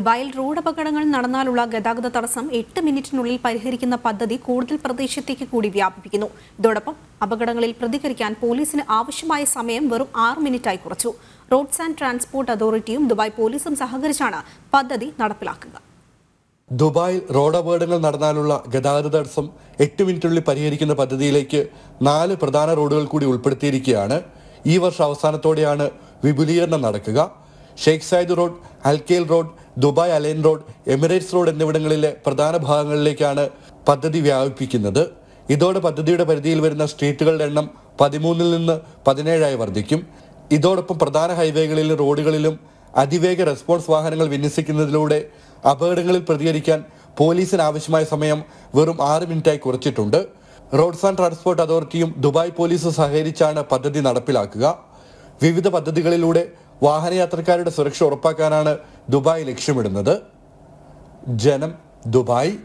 ദുബായിൽ റോഡ് അപകടങ്ങൾ നടന്നാലുള്ള ഗതാഗത തടസ്സം എട്ട് മിനിറ്റിനുള്ളിൽ പരിഹരിക്കുന്ന പദ്ധതി കൂടുതൽ പ്രദേശത്തേക്ക് കൂടി വ്യാപിപ്പിക്കുന്നു ഇതോടൊപ്പം അപകടങ്ങളിൽ പ്രതികരിക്കാൻ പോലീസിന് ആവശ്യമായ സമയം വെറും ആറ് മിനിറ്റായി കുറച്ചു റോഡ്സ് ആൻഡ് ട്രാൻസ്പോർട്ട് അതോറിറ്റിയും ദുബായ് പോലീസും സഹകരിച്ചാണ് പദ്ധതി നടപ്പിലാക്കുക ദുബായിൽ റോഡ് അപകടങ്ങൾ നടന്നാലുള്ള ഗതാഗത തടസ്സം എട്ട് മിനിറ്റിനുള്ളിൽ പരിഹരിക്കുന്ന പദ്ധതിയിലേക്ക് നാല് പ്രധാന റോഡുകൾ കൂടി ഉൾപ്പെടുത്തിയിരിക്കുകയാണ് ഈ വർഷം അവസാനത്തോടെയാണ് വിപുലീകരണം നടക്കുക Sheikh Zayed road Al Khail road Dubai Al Ain road Emirates road എന്നിവിടങ്ങളിലെ പ്രധാന ഭാഗങ്ങളിലേക്കാണ് പദ്ധതി വ്യാപിപ്പിക്കുന്നത് ഇതോടെ പദ്ധതിയുടെ പരിധിയിൽ വരുന്ന സ്ട്രീറ്റുകളുടെ എണ്ണം പതിമൂന്നിൽ നിന്ന് പതിനേഴായി വർദ്ധിക്കും ഇതോടൊപ്പം പ്രധാന ഹൈവേകളിലും റോഡുകളിലും അതിവേഗ റെസ്പോൺസ് വാഹനങ്ങൾ വിന്യസിക്കുന്നതിലൂടെ അപകടങ്ങളിൽ പ്രതികരിക്കാൻ പോലീസിന് ആവശ്യമായ സമയം വെറും ആറ് മിനിറ്റായി കുറച്ചിട്ടുണ്ട് റോഡ്സ് ആൻഡ് ട്രാൻസ്പോർട്ട് അതോറിറ്റിയും ദുബായ് പോലീസും സഹകരിച്ചാണ് പദ്ധതി നടപ്പിലാക്കുക വിവിധ പദ്ധതികളിലൂടെ വാഹനയാത്രക്കാരുടെ സുരക്ഷ ഉറപ്പാക്കാനാണ് ദുബായ് ലക്ഷ്യമിടുന്നത് ജനം ദുബായ്